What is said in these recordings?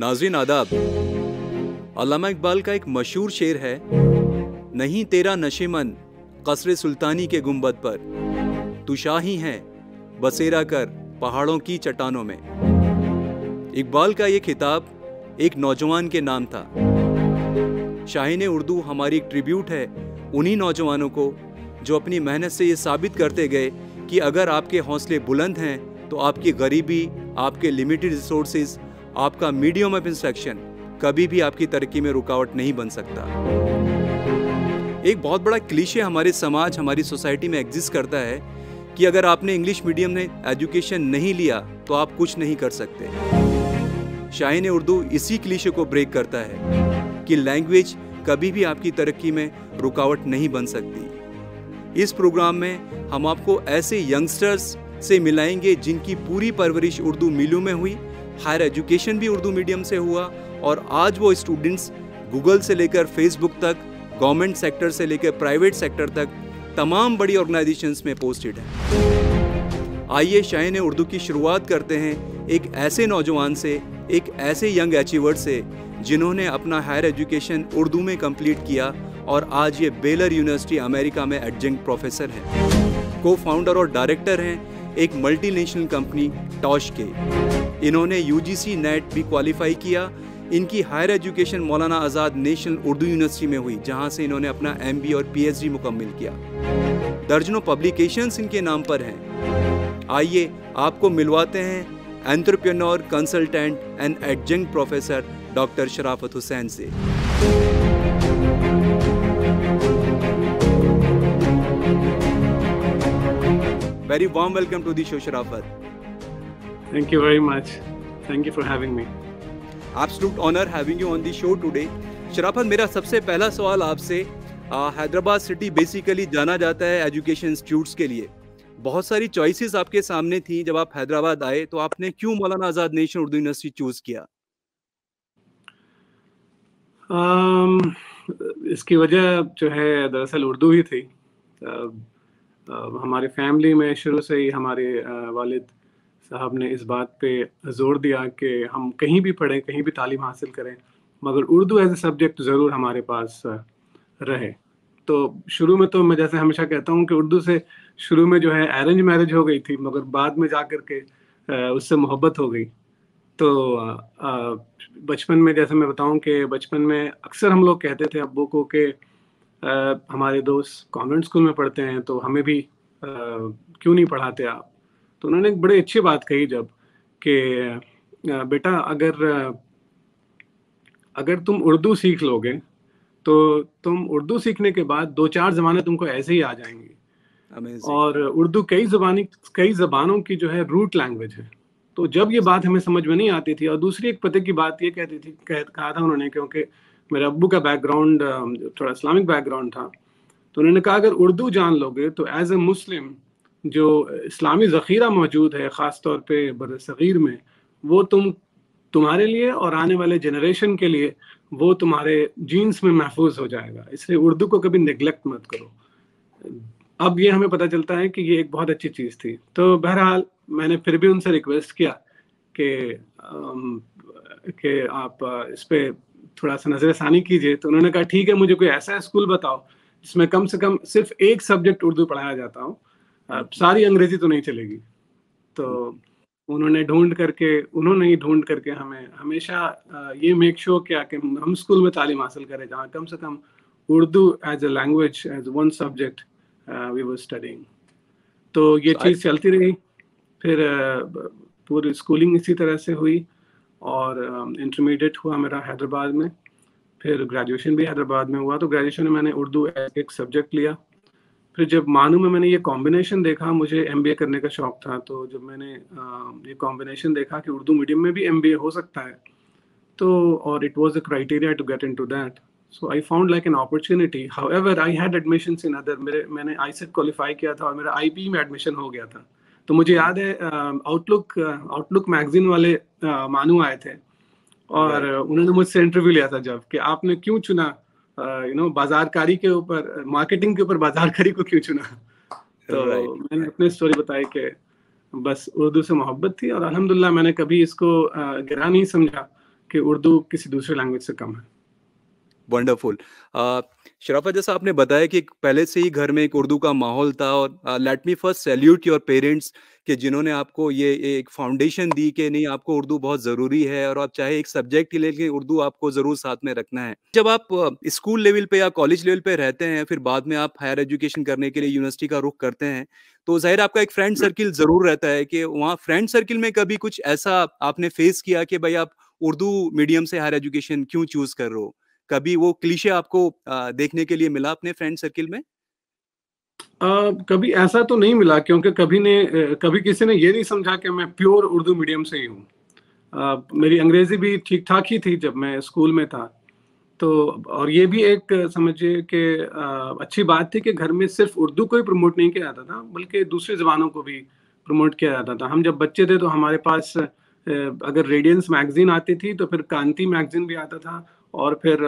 नाजरीन आदाब अलामा इकबाल का एक मशहूर शेर है नहीं तेरा नशेमन कसरे सुल्तानी के गुंबद पर तू शाही है बसेरा कर पहाड़ों की चट्टानों में इकबाल का ये खिताब एक नौजवान के नाम था शाहीन उर्दू हमारी एक ट्रिब्यूट है उन्हीं नौजवानों को जो अपनी मेहनत से ये साबित करते गए कि अगर आपके हौसले बुलंद हैं तो आपकी गरीबी आपके लिमिटेड रिसोर्सेज आपका मीडियम ऑफ इंस्ट्रक्शन कभी भी आपकी तरक्की में रुकावट नहीं बन सकता एक बहुत बड़ा क्लिशे हमारे समाज हमारी सोसाइटी में एग्जिस्ट करता है कि अगर आपने इंग्लिश मीडियम में एजुकेशन नहीं लिया तो आप कुछ नहीं कर सकते शाहीन उर्दू इसी क्लिशे को ब्रेक करता है कि लैंग्वेज कभी भी आपकी तरक्की में रुकावट नहीं बन सकती इस प्रोग्राम में हम आपको ऐसे यंगस्टर्स से मिलाएंगे जिनकी पूरी परवरिश उर्दू मिलों में हुई हायर एजुकेशन भी उर्दू मीडियम से हुआ और आज वो स्टूडेंट्स गूगल से लेकर फेसबुक तक गवर्नमेंट सेक्टर से लेकर प्राइवेट सेक्टर तक तमाम बड़ी ऑर्गेनाइजेशंस में पोस्टेड है आइए शायन उर्दू की शुरुआत करते हैं एक ऐसे नौजवान से एक ऐसे यंग अचीवर से जिन्होंने अपना हायर एजुकेशन उर्दू में कंप्लीट किया और आज ये बेलर यूनिवर्सिटी अमेरिका में एडजेंट प्रोफेसर हैं को फाउंडर और डायरेक्टर हैं एक मल्टीनेशनल कंपनी टॉश के इन्होंने यू नेट e भी क्वालिफाई किया इनकी हायर एजुकेशन मौलाना आज़ाद नेशनल उर्दू यूनिवर्सिटी में हुई जहां से इन्होंने अपना एम और पी मुकम्मल किया दर्जनों पब्लिकेशंस इनके नाम पर हैं आइए आपको मिलवाते हैं entrepreneur consultant and adjunct professor doctor Sharafat Hussain से Very warm welcome to the show, Sharafat. Thank you very much. Thank you for having me. Absolute honor having you on the show today. sharafat mera sabse pehla sawal aap se Hyderabad city basically जाना जाता है education institutes के लिए बहुत सारी choices आपके सामने थी जब आप हैदराबाद आए तो आपने क्यों Maulana Azad national Urdu university choose किया um, इसकी वजह जो है दरअसल उर्दू ही थी uh, हमारे फैमिली में शुरू से ही हमारे वालिद साहब ने इस बात पे जोर दिया कि हम कहीं भी पढ़ें कहीं भी तालीम हासिल करें मगर उर्दू एज ए सब्जेक्ट ज़रूर हमारे पास रहे तो शुरू में तो मैं जैसे हमेशा कहता हूँ कि उर्दू से शुरू में जो है अरेंज मैरिज हो गई थी मगर बाद में जा कर के उससे मोहब्बत हो गई तो बचपन में जैसे मैं बताऊँ कि बचपन में अक्सर हम लोग कहते थे अब्बू को कि हमारे दोस्त कॉन्वेंट स्कूल में पढ़ते हैं तो हमें भी क्यों नहीं पढ़ाते आप तो उन्होंने एक बड़े अच्छी बात कही जब कि बेटा अगर अगर तुम उर्दू सीख लोगे तो तुम उर्दू सीखने के बाद दो चार जबान तुमको ऐसे ही आ जाएंगी Amazing. और उर्दू कई जबानी कई जबानों की जो है रूट लैंग्वेज है तो जब ये बात हमें समझ में नहीं आती थी और दूसरी एक पते की बात ये कहती थी कह, कहा था उन्होंने क्योंकि मेरे अबू का बैकग्राउंड थोड़ा इस्लामिक बैकग्राउंड था तो उन्होंने कहा अगर उर्दू जान लोगे तो एज ए मुस्लिम जो इस्लामी ज़ख़ीरा मौजूद है ख़ास तौर पर बर सग़ीर में वो तुम तुम्हारे लिए और आने वाले जनरेशन के लिए वो तुम्हारे जीन्स में महफूज हो जाएगा इसलिए उर्दू को कभी निगलेक्ट मत करो अब ये हमें पता चलता है कि ये एक बहुत अच्छी चीज़ थी तो बहरहाल मैंने फिर भी उनसे रिक्वेस्ट किया कि आप इस पर थोड़ा सा नज़रसानी कीजिए तो उन्होंने कहा ठीक है मुझे कोई ऐसा स्कूल बताओ जिसमें कम से कम सिर्फ एक सब्जेक्ट उर्दू पढ़ाया जाता हो सारी अंग्रेजी तो नहीं चलेगी तो उन्होंने ढूंढ करके उन्होंने ही ढूंढ करके हमें हमेशा ये मेक श्योर किया कि हम स्कूल में तालीम हासिल करें जहाँ कम से कम Urdu as a language as one subject we were studying तो ये so चीज़ I... चलती रही फिर पूरी स्कूलिंग इसी तरह से हुई और इंटरमीडिएट uh, हुआ मेरा हैदराबाद में फिर ग्रेजुएशन भी हैदराबाद में हुआ तो ग्रेजुएशन में मैंने उर्दू एक सब्जेक्ट लिया फिर जब मानू में मैंने ये कॉम्बिनेशन देखा मुझे एम करने का शौक था तो जब मैंने uh, ये कॉम्बिनेशन देखा कि उर्दू मीडियम में भी एम हो सकता है तो और it was a criteria to get in to that so I found like an opportunity however I had admission in other मेरे मैंने आई सेट क्वालिफाई किया था और मेरा आई e में एडमिशन हो गया था तो मुझे याद है आउटलुक आउटलुक मैगजीन वाले मानू आए थे और उन्होंने मुझसे इंटरव्यू लिया था जब कि आपने क्यों चुना यू नो बाजारकारी के ऊपर मार्केटिंग के ऊपर बाजारकारी को क्यों चुना तो मैंने अपनी स्टोरी बताई कि बस उर्दू से मोहब्बत थी और अलहमदिल्ला मैंने कभी इसको गिरा नहीं समझा कि उर्दू किसी दूसरे लैंग्वेज से कम है वंडरफुल शराफा uh, जैसा आपने बताया कि पहले से ही घर में एक उर्दू का माहौल था और let me first salute your parents कि जिन्होंने आपको ये एक फाउंडेशन दी कि नहीं आपको उर्दू बहुत ज़रूरी है और आप चाहे एक सब्जेक्ट ही लेकिन उर्दू आपको ज़रूर साथ में रखना है जब आप स्कूल uh, लेवल पे या कॉलेज लेवल पे रहते हैं फिर बाद में आप हायर एजुकेशन करने के लिए यूनिवर्सिटी का रुख करते हैं तो जाहिर आपका एक फ्रेंड सर्किल ज़रूर रहता है कि वहाँ फ्रेंड सर्किल में कभी कुछ ऐसा आपने फेस किया कि भाई आप उर्दू मीडियम से हायर एजुकेशन क्यों चूज़ कर रहे हो कभी वो क्लीशे आपको देखने के लिए मिला अपने फ्रेंड सर्किल में आ, कभी ऐसा तो नहीं मिला क्योंकि कभी ने कभी किसी ने ये नहीं समझा कि मैं प्योर उर्दू मीडियम से ही हूँ मेरी अंग्रेजी भी ठीक ठाक ही थी जब मैं स्कूल में था तो और ये भी एक समझिए कि अच्छी बात थी कि घर में सिर्फ उर्दू को ही प्रमोट नहीं किया जाता था बल्कि दूसरी ज़बानों को भी प्रमोट किया जाता था हम जब बच्चे थे तो हमारे पास अगर रेडियंस मैगज़ीन आती थी तो फिर कांति मैगज़ीन भी आता था और फिर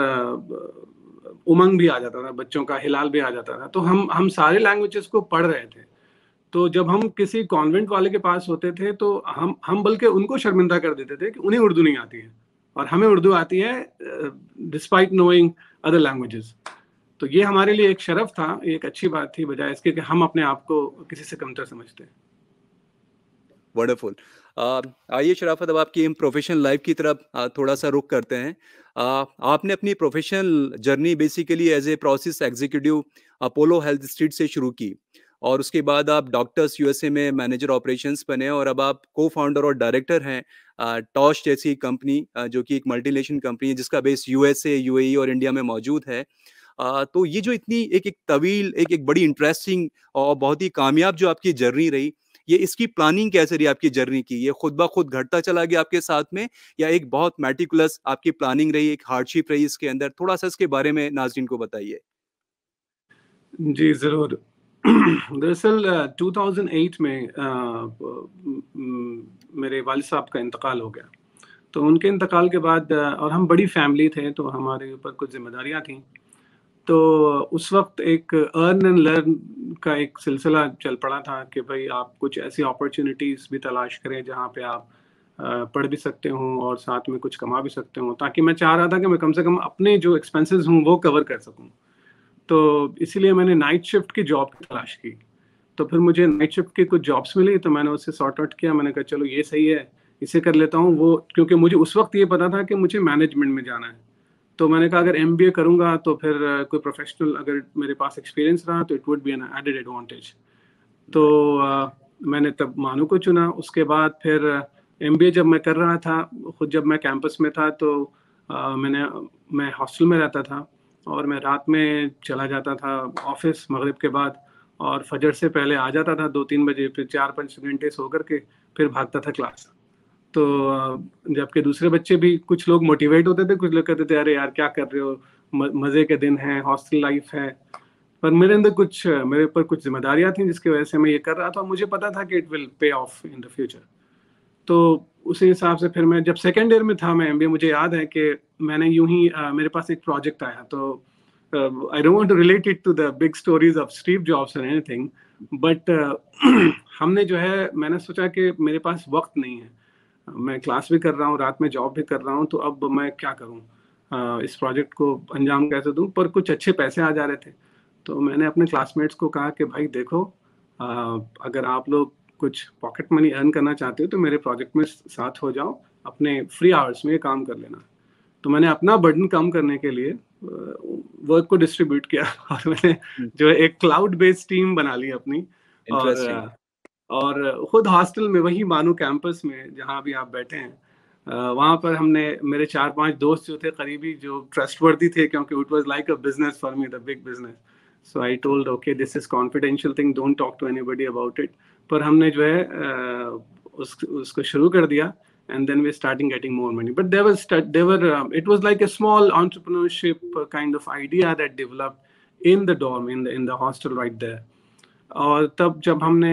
उमंग भी आ जाता था बच्चों का हिलाल भी आ जाता था तो हम हम सारे लैंग्वेजेस को पढ़ रहे थे तो जब हम किसी कॉन्वेंट वाले के पास होते थे तो हम हम बल्कि उनको शर्मिंदा कर देते थे कि उन्हें उर्दू नहीं आती है और हमें उर्दू आती है डिस्पाइट नोइंग अदर लैंग्वेजेस तो ये हमारे लिए एक शरफ था एक अच्छी बात थी बजाय इसके कि हम अपने आप को किसी से कमतर समझते हैं वंडरफुल आइए शराफत अब आपकी प्रोफेशनल लाइफ की तरफ थोड़ा सा रुख करते हैं आपने अपनी professional journey basically as a process executive Apollo health street से शुरू की और उसके बाद आप डॉक्टर्स यूएसए में मैनेजर ऑपरेशंस बने और अब आप को फाउंडर और डायरेक्टर हैं टॉश जैसी कंपनी जो कि एक मल्टीनेशनल कंपनी है जिसका बेस यूएसए यूएई और इंडिया में मौजूद है आ, तो ये जो इतनी एक एक तवील एक एक बड़ी इंटरेस्टिंग और बहुत ही कामयाब जो आपकी जर्नी रही ये इसकी प्लानिंग कैसे रही आपकी जर्नी की ये खुद ब खुद घटता चला गया आपके साथ में या एक बहुत मेटिकुलस आपकी प्लानिंग रही एक हार्डशिप रही इसके अंदर थोड़ा सा इसके बारे में नाजरीन को बताइए जी जरूर दरअसल 2008 में आ, मेरे वाल साहब का इंतकाल हो गया तो उनके इंतकाल के बाद और हम बड़ी फैमिली थे तो हमारे ऊपर कुछ जिम्मेदारियां थी तो उस वक्त एक अर्न एंड लर्न का एक सिलसिला चल पड़ा था कि भाई आप कुछ ऐसी अपॉर्चुनिटीज़ भी तलाश करें जहाँ पे आप पढ़ भी सकते हो और साथ में कुछ कमा भी सकते हो ताकि मैं चाह रहा था कि मैं कम से कम अपने जो एक्सपेंसेस हूँ वो कवर कर सकूँ तो इसीलिए मैंने नाइट शिफ्ट की जॉब की तलाश की तो फिर मुझे नाइट शिफ्ट की कुछ जॉब्स मिली तो मैंने उससे सॉर्ट आउट किया मैंने कहा चलो ये सही है इसे कर लेता हूँ वो क्योंकि मुझे उस वक्त ये पता था कि मुझे मैनेजमेंट में जाना है तो मैंने कहा अगर एम करूँगा तो फिर कोई प्रोफेशनल अगर मेरे पास एक्सपीरियंस रहा तो it would be an added advantage तो मैंने तब मानू को चुना उसके बाद फिर एम जब मैं कर रहा था खुद जब मैं कैंपस में था तो आ, मैंने मैं हॉस्टल में रहता था और मैं रात में चला जाता था ऑफिस मगरब के बाद और फजर से पहले आ जाता था दो तीन बजे फिर चार पाँच घंटे सो करके फिर भागता था क्लास तो जबकि दूसरे बच्चे भी कुछ लोग मोटिवेट होते थे कुछ लोग कहते थे अरे यार क्या कर रहे हो मज़े के दिन हैं हॉस्टल लाइफ है पर मेरे अंदर कुछ मेरे ऊपर कुछ जिम्मेदारियाँ थी जिसकी वजह से मैं ये कर रहा था मुझे पता था कि it will pay off in the future तो उसी हिसाब से फिर मैं जब सेकेंड ईयर में था मैं एम मुझे याद है कि मैंने यूं ही आ, मेरे पास एक प्रोजेक्ट आया तो I don't want to relate it to the big stories of Steve Jobs and anything but हमने जो है मैंने सोचा कि मेरे पास वक्त नहीं है मैं क्लास भी कर रहा हूँ रात में जॉब भी कर रहा हूँ तो अब मैं क्या करूँ इस प्रोजेक्ट को अंजाम कैसे दूँ पर कुछ अच्छे पैसे आ जा रहे थे तो मैंने अपने क्लासमेट्स को कहा कि भाई देखो आ, अगर आप लोग कुछ पॉकेट मनी अर्न करना चाहते हो तो मेरे प्रोजेक्ट में साथ हो जाओ अपने फ्री आवर्स में काम कर लेना तो मैंने अपना बर्डन कम करने के लिए वर्क को डिस्ट्रीब्यूट किया और मैंने हम्म। जो एक क्लाउड बेस्ड टीम बना ली अपनी और और खुद हॉस्टल में वही मानू कैंपस में जहाँ अभी आप बैठे हैं वहाँ पर हमने मेरे चार पांच दोस्त जो थे करीबी जो ट्रस्टवर्दी थे क्योंकि it was like a business for me the big business so I told okay this is confidential thing don't talk to anybody about it पर हमने जो है उस, उसको शुरू कर दिया and then we're starting getting more money but there was there were um, it was like a small entrepreneurship kind of idea that developed in the dorm in the in the hostel right there और तब जब हमने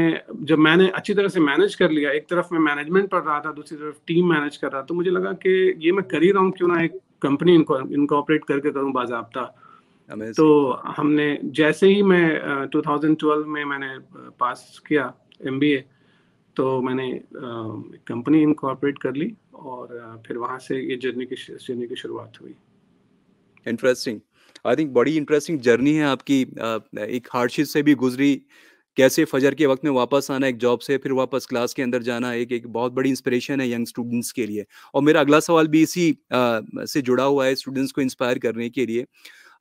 जब मैंने अच्छी तरह से manage कर लिया एक तरफ मैं मैनेजमेंट पढ़ रहा था दूसरी तरफ टीम मैनेज कर रहा तो मुझे लगा कि ये मैं कर ही रहा हूँ क्यों ना एक कंपनी इनको इनकॉपरेट करके करूँ बाजाबता तो हमने जैसे ही मैं 2012 में मैंने पास किया एम तो मैंने कंपनी इनकॉपरेट कर ली और फिर वहाँ से ये जर्नी की जर्नी की शुरुआत हुई इंटरेस्टिंग आई थिंक बड़ी इंटरेस्टिंग जर्नी है आपकी एक हार्डशिप से भी गुजरी कैसे फजर के वक्त में वापस आना एक जॉब से फिर वापस क्लास के अंदर जाना एक एक बहुत बड़ी इंस्पिरेशन है यंग स्टूडेंट्स के लिए और मेरा अगला सवाल भी इसी आ, से जुड़ा हुआ है स्टूडेंट्स को इंस्पायर करने के लिए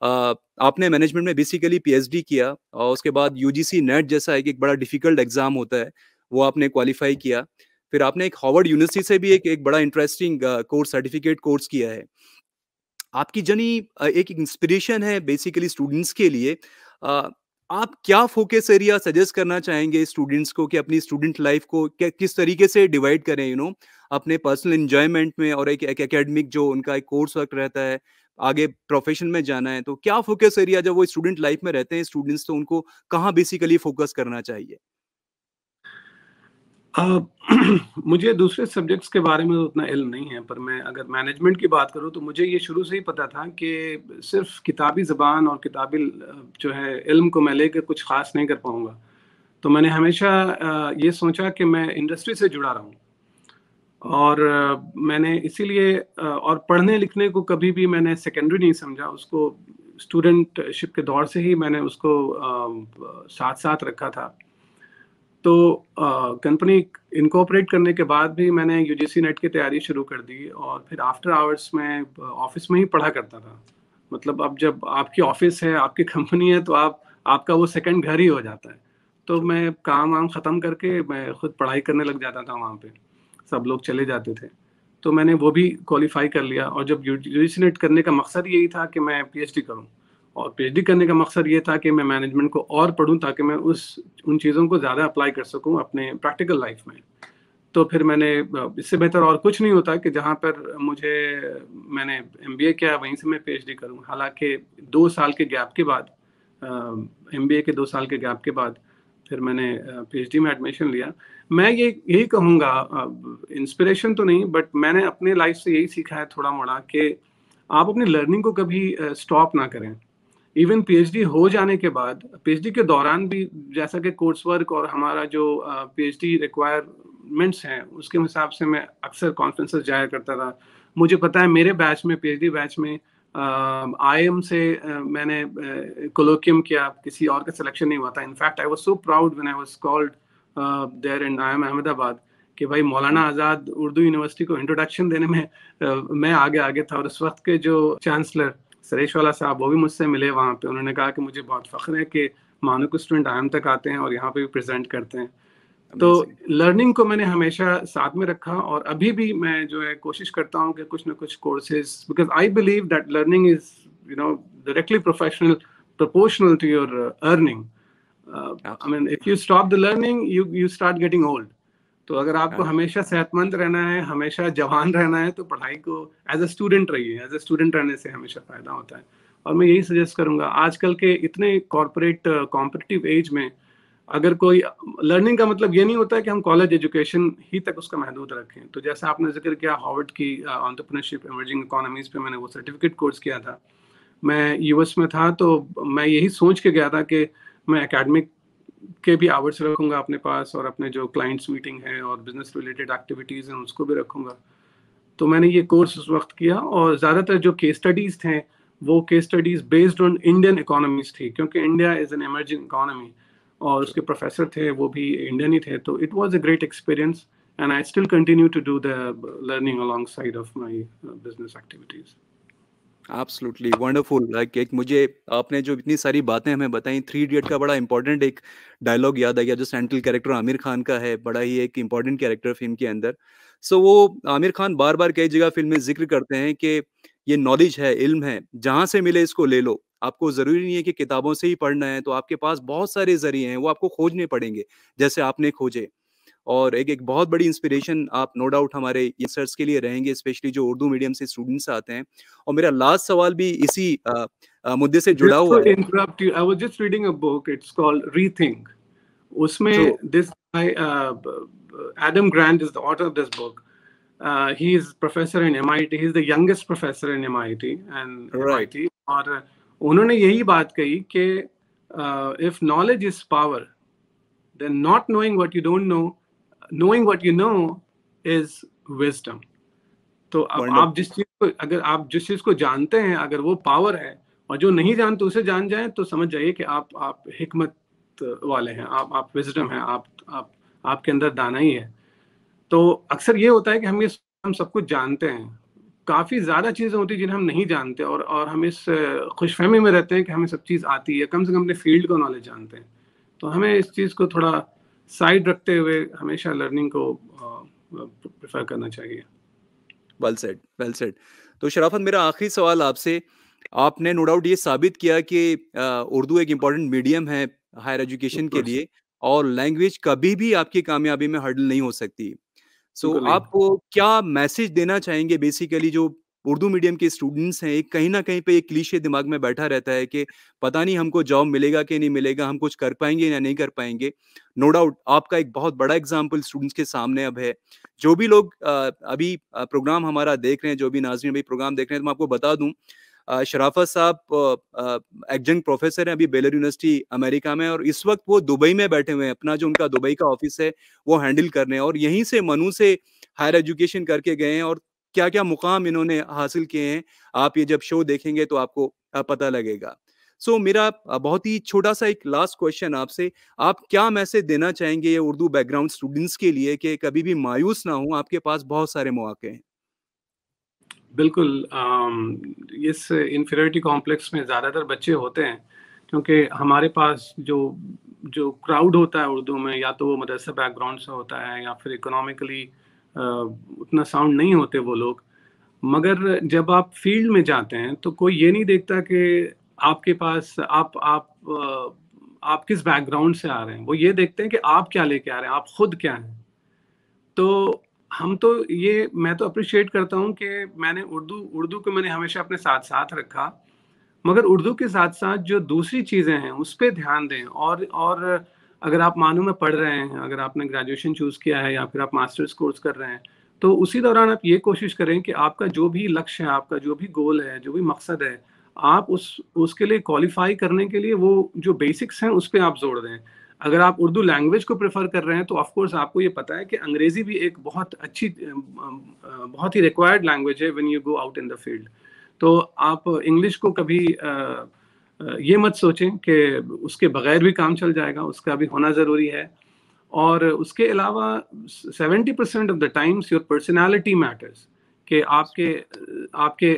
आ, आपने मैनेजमेंट में बेसिकली पीएचडी किया और उसके बाद यूजीसी नेट e जैसा एक, एक बड़ा डिफिकल्ट एग्जाम होता है वो आपने क्वालिफाई किया फिर आपने एक हॉवर्ड यूनिवर्सिटी से भी एक एक बड़ा इंटरेस्टिंग कोर्स सर्टिफिकेट कोर्स किया है आपकी जनी एक इंस्पिरेशन है बेसिकली स्टूडेंट्स के लिए आप क्या फोकस एरिया सजेस्ट करना चाहेंगे स्टूडेंट्स को कि अपनी स्टूडेंट लाइफ को किस तरीके से डिवाइड करें यू नो अपने पर्सनल इंजॉयमेंट में और एक एक एकेडमिक जो उनका एक कोर्स वर्क रहता है आगे प्रोफेशन में जाना है तो क्या फोकस एरिया जब वो स्टूडेंट लाइफ में रहते हैं स्टूडेंट्स तो उनको कहाँ बेसिकली फोकस करना चाहिए मुझे दूसरे सब्जेक्ट्स के बारे में उतना इल्म नहीं है पर मैं अगर मैनेजमेंट की बात करूँ तो मुझे ये शुरू से ही पता था कि सिर्फ किताबी ज़बान और किताबी जो है इल्म को मैं लेकर कुछ ख़ास नहीं कर पाऊँगा तो मैंने हमेशा ये सोचा कि मैं इंडस्ट्री से जुड़ा रहूँ और मैंने इसीलिए और पढ़ने लिखने को कभी भी मैंने सेकेंडरी नहीं समझा उसको स्टूडेंटशिप के दौर से ही मैंने उसको साथ साथ रखा था तो कंपनी इनकोपरेट करने के बाद भी मैंने यूजीसी नेट की तैयारी शुरू कर दी और फिर आफ्टर आवर्स में ऑफिस में ही पढ़ा करता था मतलब अब जब आपकी ऑफिस है आपकी कंपनी है तो आप आपका वो सेकंड घर ही हो जाता है तो मैं काम वाम ख़त्म करके मैं खुद पढ़ाई करने लग जाता था वहाँ पे सब लोग चले जाते थे तो मैंने वो भी क्वालिफाई कर लिया और जब यू नेट करने का मकसद यही था कि मैं डी करूँ और पीएचडी करने का मकसद ये था कि मैं मैनेजमेंट को और पढ़ूँ ताकि मैं उस उन चीज़ों को ज़्यादा अप्लाई कर सकूँ अपने प्रैक्टिकल लाइफ में तो फिर मैंने इससे बेहतर और कुछ नहीं होता कि जहाँ पर मुझे मैंने एम किया वहीं से मैं पी एच करूँ हालाँकि दो साल के गैप के बाद एम के दो साल के गैप के बाद फिर मैंने पीएचडी में एडमिशन लिया मैं ये यही कहूँगा इंस्पिरेशन तो नहीं बट मैंने अपने लाइफ से यही सीखा है थोड़ा मोड़ा कि आप अपनी लर्निंग को कभी स्टॉप ना करें इवन पीएचडी हो जाने के बाद पीएचडी के दौरान भी जैसा कि कोर्स वर्क और हमारा जो पीएचडी रिक्वायरमेंट्स हैं उसके हिसाब से मैं अक्सर कॉन्फ्रेंसेस जाया करता था मुझे पता है मेरे बैच में पीएचडी बैच में आई एम से मैंने कोलोकियम किया किसी और का सिलेक्शन नहीं हुआ था in fact I was so proud when I was called there in I am Ahmedabad कि भाई मौलाना आज़ाद उर्दू यूनिवर्सिटी को इंट्रोडक्शन देने में मैं आगे आगे था और उस वक्त के जो चांसलर सरेश वाला साहब वो भी मुझसे मिले वहाँ पे उन्होंने कहा कि मुझे बहुत फ़ख्र है कि मानो को स्टूडेंट आयम तक आते हैं और यहाँ पे भी प्रेजेंट करते हैं तो लर्निंग को मैंने हमेशा साथ में रखा और अभी भी मैं जो है कोशिश करता हूँ कि कुछ ना कुछ courses because I believe that learning is you know directly professional proportional to your earning I mean if you stop the learning you you start getting old तो अगर आपको हाँ। हमेशा सेहतमंद रहना है हमेशा जवान रहना है तो पढ़ाई को एज अ स्टूडेंट रहिए एज अ स्टूडेंट रहने से हमेशा फायदा होता है और मैं यही सजेस्ट करूंगा आजकल के इतने कॉरपोरेट कॉम्पिटिटिव एज में अगर कोई लर्निंग का मतलब ये नहीं होता है कि हम कॉलेज एजुकेशन ही तक उसका महदूद रखें तो जैसे आपने जिक्र किया हॉवर्ड की ऑन्टरप्रनरशिप इमर्जिंग इकोनॉमीज पे मैंने वो सर्टिफिकेट कोर्स किया था मैं यूएस में था तो मैं यही सोच के गया था कि मैं एकेडमिक के भी आवर्स रखूंगा अपने पास और अपने जो क्लाइंट्स मीटिंग है और बिजनेस रिलेटेड एक्टिविटीज़ हैं उसको भी रखूंगा तो मैंने ये कोर्स उस वक्त किया और ज़्यादातर जो केस स्टडीज़ थे वो case studies based on Indian economies थी क्योंकि India is an emerging economy और उसके प्रोफेसर थे वो भी इंडियन ही थे तो it was a great experience and I still continue to do the learning alongside of my business activities absolutely wonderful like एक मुझे आपने जो इतनी सारी बातें हमें बताई थ्री इडियट का बड़ा इंपॉर्टेंट एक डायलॉग याद आ गया जो सेंट्रल कैरेक्टर आमिर खान का है बड़ा ही एक इंपॉर्टेंट कैरेक्टर फिल्म के अंदर सो so, वो आमिर खान बार बार कई जगह फिल्म में जिक्र करते हैं कि ये नॉलेज है इल्म है जहाँ से मिले इसको ले लो आपको जरूरी नहीं है कि किताबों से ही पढ़ना है तो आपके पास बहुत सारे जरिए हैं वो आपको खोजने पड़ेंगे जैसे आपने खोजे और एक एक बहुत बड़ी इंस्पिरेशन आप नो डाउट हमारे यंगस्टर्स के लिए रहेंगे स्पेशली जो उर्दू मीडियम से स्टूडेंट्स आते हैं और मेरा लास्ट सवाल भी इसी मुद्दे से जुड़ा हुआ है interrupt you I was just reading a book it's called rethink उसमें this Adam Grant is the author of this book he is professor in MIT he is the youngest professor in MIT and right. MIT. और उन्होंने यही बात कही कि if knowledge is power then not knowing what you don't know knowing what you know is wisdom तो अब आप जिस चीज को अगर आप जिस चीज को जानते हैं अगर वो पावर है और जो नहीं जानते उसे जान जाए तो समझ जाइए कि आप आप हिकमत वाले हैं आप आप विजडम हैं आप आप आपके अंदर दाना ही है तो अक्सर ये होता है कि हम ये हम सब कुछ जानते हैं काफ़ी ज़्यादा चीज़ें होती हैं जिन्हें हम नहीं जानते और और हम इस खुशफहमी में रहते हैं कि हमें सब चीज़ आती है कम से कम अपने फील्ड का नॉलेज जानते हैं तो हमें इस चीज़ को थोड़ा साइड रखते हुए हमेशा लर्निंग को प्रेफर करना चाहिए वेल सेड वेल सेड तो शराफत मेरा आखिरी सवाल आपसे आपने नो डाउट ये साबित किया कि उर्दू एक इम्पोर्टेंट मीडियम है हायर एजुकेशन के लिए और लैंग्वेज कभी भी आपकी कामयाबी में हर्डल नहीं हो सकती सो so, आप क्या मैसेज देना चाहेंगे बेसिकली जो उर्दू मीडियम के स्टूडेंट्स हैं एक कहीं ना कहीं पे एक क्लीशे दिमाग में बैठा रहता है कि पता नहीं हमको जॉब मिलेगा कि नहीं मिलेगा हम कुछ कर पाएंगे या नहीं कर पाएंगे नो no डाउट आपका एक बहुत बड़ा एग्जाम्पल स्टूडेंट्स के सामने अब है जो भी लोग अभी प्रोग्राम हमारा देख रहे हैं जो भी नाजरीन अभी प्रोग्राम देख रहे हैं तो मैं आपको बता दूँ शराफत साहब एग्जेंट प्रोफेसर हैं अभी बेलर यूनिवर्सिटी अमेरिका में और इस वक्त वो दुबई में बैठे हुए हैं अपना जो उनका दुबई का ऑफिस है वो हैंडल कर रहे हैं और यहीं से मनु से हायर एजुकेशन करके गए हैं और क्या क्या मुकाम इन्होंने हासिल किए हैं आप ये जब शो देखेंगे तो आपको पता लगेगा सो so, मेरा बहुत ही छोटा सा एक लास्ट क्वेश्चन आपसे आप क्या मैसेज देना चाहेंगे ये उर्दू बैकग्राउंड स्टूडेंट्स के लिए कि कभी भी मायूस ना हो आपके पास बहुत सारे मौके हैं बिल्कुल इस इंफेरिटी कॉम्प्लेक्स में ज़्यादातर बच्चे होते हैं क्योंकि हमारे पास जो जो क्राउड होता है उर्दू में या तो वो मदरसा बैकग्राउंड से होता है या फिर इकोनॉमिकली उतना साउंड नहीं होते वो लोग मगर जब आप फील्ड में जाते हैं तो कोई ये नहीं देखता कि आपके पास आप आप आप किस बैकग्राउंड से आ रहे हैं वो ये देखते हैं कि आप क्या लेके आ रहे हैं आप खुद क्या हैं तो हम तो ये मैं तो अप्रिशिएट करता हूँ कि मैंने उर्दू उर्दू को मैंने हमेशा अपने साथ साथ रखा मगर उर्दू के साथ साथ जो दूसरी चीज़ें हैं उस पर ध्यान दें और और अगर आप मानो में पढ़ रहे हैं अगर आपने ग्रेजुएशन चूज़ किया है या फिर आप मास्टर्स कोर्स कर रहे हैं तो उसी दौरान आप ये कोशिश करें कि आपका जो भी लक्ष्य है आपका जो भी गोल है जो भी मकसद है आप उस उसके लिए क्वालिफाई करने के लिए वो जो बेसिक्स हैं उस पर आप जोड़ दें अगर आप उर्दू लैंग्वेज को प्रेफर कर रहे हैं तो ऑफ कोर्स आपको ये पता है कि अंग्रेज़ी भी एक बहुत अच्छी बहुत ही रिक्वायर्ड लैंग्वेज है when you go out in the field तो आप इंग्लिश को कभी ये मत सोचें कि उसके बगैर भी काम चल जाएगा उसका भी होना ज़रूरी है और उसके अलावा seventy percent of the times your personality matters कि आपके आपके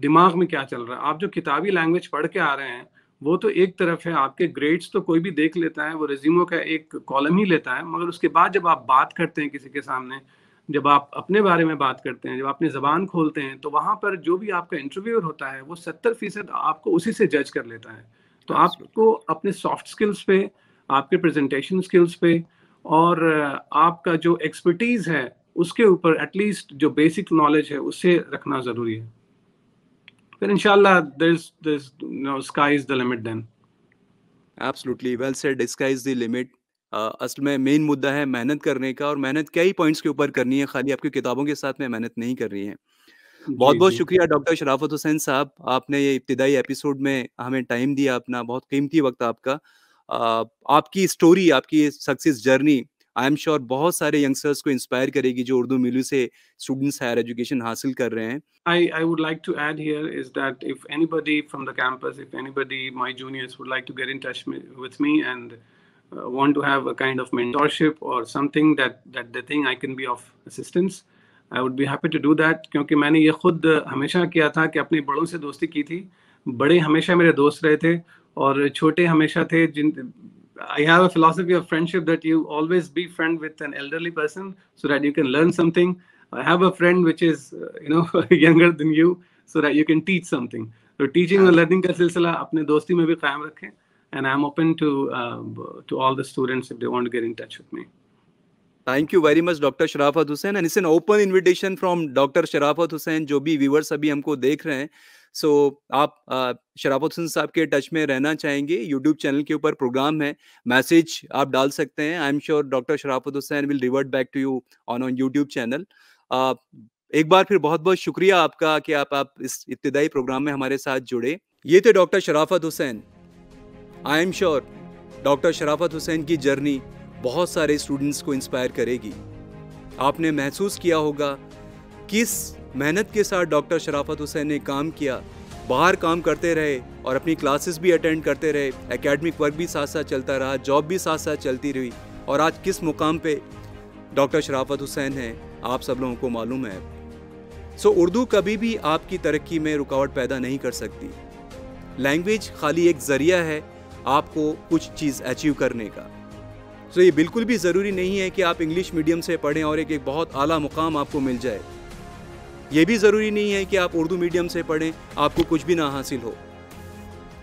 दिमाग में क्या चल रहा है आप जो किताबी लैंग्वेज पढ़ के आ रहे हैं वो तो एक तरफ है आपके ग्रेड्स तो कोई भी देख लेता है वो रेज्यूमो का एक कॉलम ही लेता है मगर उसके बाद जब आप बात करते हैं किसी के सामने जब आप अपने बारे में बात करते हैं जब आप अपनी जबान खोलते हैं तो वहां पर जो भी आपका इंटरव्यूअर होता है वो सत्तर फीसद आपको उसी से जज कर लेता है तो आपको अपने सॉफ्ट स्किल्स पे आपके प्रेजेंटेशन स्किल्स पे और आपका जो एक्सपर्टीज है उसके ऊपर एटलीस्ट जो बेसिक नॉलेज है उससे रखना जरूरी है फिर इनशाला sky is the limit then Absolutely. Well said. Sky is the limit. असल में मेन मुद्दा है मेहनत करने का और मेहनत कई पॉइंट्स के ऊपर करनी है, खाली आपकी किताबों के साथ में मेहनत नहीं कर रही है। बहुत-बहुत शुक्रिया डॉक्टर शराफ़त हुसैन साहब, आपने ये इब्तदाई एपिसोड में हमें टाइम दिया अपना, बहुत कीमती वक़्त आपका। आपकी स्टोरी, आपकी success journey I am sure बहुत सारे यंगस्टर्स को इंस्पायर करेगी जो उर्दू मिलू से स्टूडेंट्स हायर एजुकेशन हासिल कर रहे हैं। I I would like to add here is that if anybody from the campus if anybody my juniors would like to get in touch with me and want to have a kind of mentorship or something that that they think I can be of assistance, I would be happy to do that क्योंकि मैंने ये खुद हमेशा किया था कि अपने बड़ों से दोस्ती की थी बड़े हमेशा मेरे दोस्त रहे थे और छोटे हमेशा थे जिन I have a philosophy of friendship that you always be friend with an elderly person so that you can learn something. I have a friend which is you know younger than you so that you can teach something. तो teaching और learning का सिलसिला अपने दोस्ती में भी कायम रखें and I'm open to uh, to all the students if they want to get in touch with me. Thank you very much doctor Sharafat Hussain and it's an open invitation from doctor Sharafat Hussain जो भी व्यूवर्स अभी हमको देख रहे हैं सो so, आप uh, शराफत हुसैन साहब के टच में रहना चाहेंगे यूट्यूब चैनल के ऊपर प्रोग्राम है मैसेज आप डाल सकते हैं आई am sure doctor Sharafat Hussain will revert back to you on on YouTube channel एक बार फिर बहुत बहुत शुक्रिया आपका कि आप आप इस इब्तदाई प्रोग्राम में हमारे साथ जुड़े ये थे doctor Sharafat Hussain I am sure doctor Sharafat Hussain की जर्नी बहुत सारे स्टूडेंट्स को इंस्पायर करेगी आपने महसूस किया होगा किस मेहनत के साथ डॉक्टर शराफत हुसैन ने काम किया बाहर काम करते रहे और अपनी क्लासेस भी अटेंड करते रहे एकेडमिक वर्क भी साथ साथ चलता रहा जॉब भी साथ साथ चलती रही और आज किस मुकाम पे डॉक्टर शराफत हुसैन हैं आप सब लोगों को मालूम है सो so, उर्दू कभी भी आपकी तरक्की में रुकावट पैदा नहीं कर सकती लैंग्वेज खाली एक ज़रिया है आपको कुछ चीज़ अचीव करने का सो ये बिल्कुल भी ज़रूरी नहीं है कि आप इंग्लिश मीडियम से पढ़ें और एक एक बहुत आला मुकाम आपको मिल जाए ये भी ज़रूरी नहीं है कि आप उर्दू मीडियम से पढ़ें आपको कुछ भी ना हासिल हो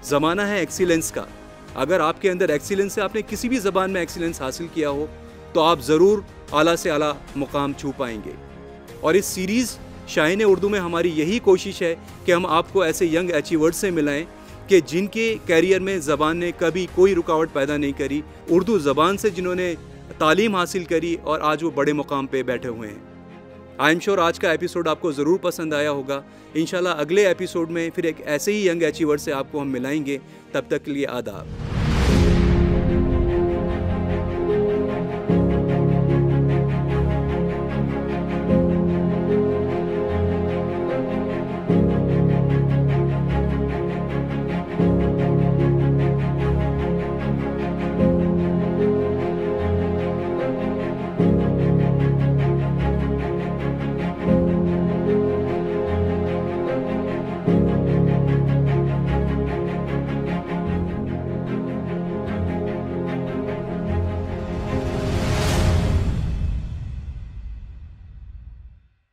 ज़माना है एक्सीलेंस का अगर आपके अंदर एक्सीलेंस है आपने किसी भी ज़बान में एक्सीलेंस हासिल किया हो तो आप ज़रूर आला से आला मुकाम छू पाएंगे और इस सीरीज़ शायन उर्दू में हमारी यही कोशिश है कि हम आपको ऐसे यंग अचीवर्स से मिलाएं कि जिनके कैरियर में ज़बान ने कभी कोई रुकावट पैदा नहीं करी उर्दू ज़बान से जिन्होंने तालीम हासिल करी और आज वो बड़े मुकाम पे बैठे हुए हैं आई एम श्योर आज का एपिसोड आपको ज़रूर पसंद आया होगा इन अगले एपिसोड में फिर एक ऐसे ही यंग अचीवर से आपको हम मिलाएंगे तब तक के लिए आदाब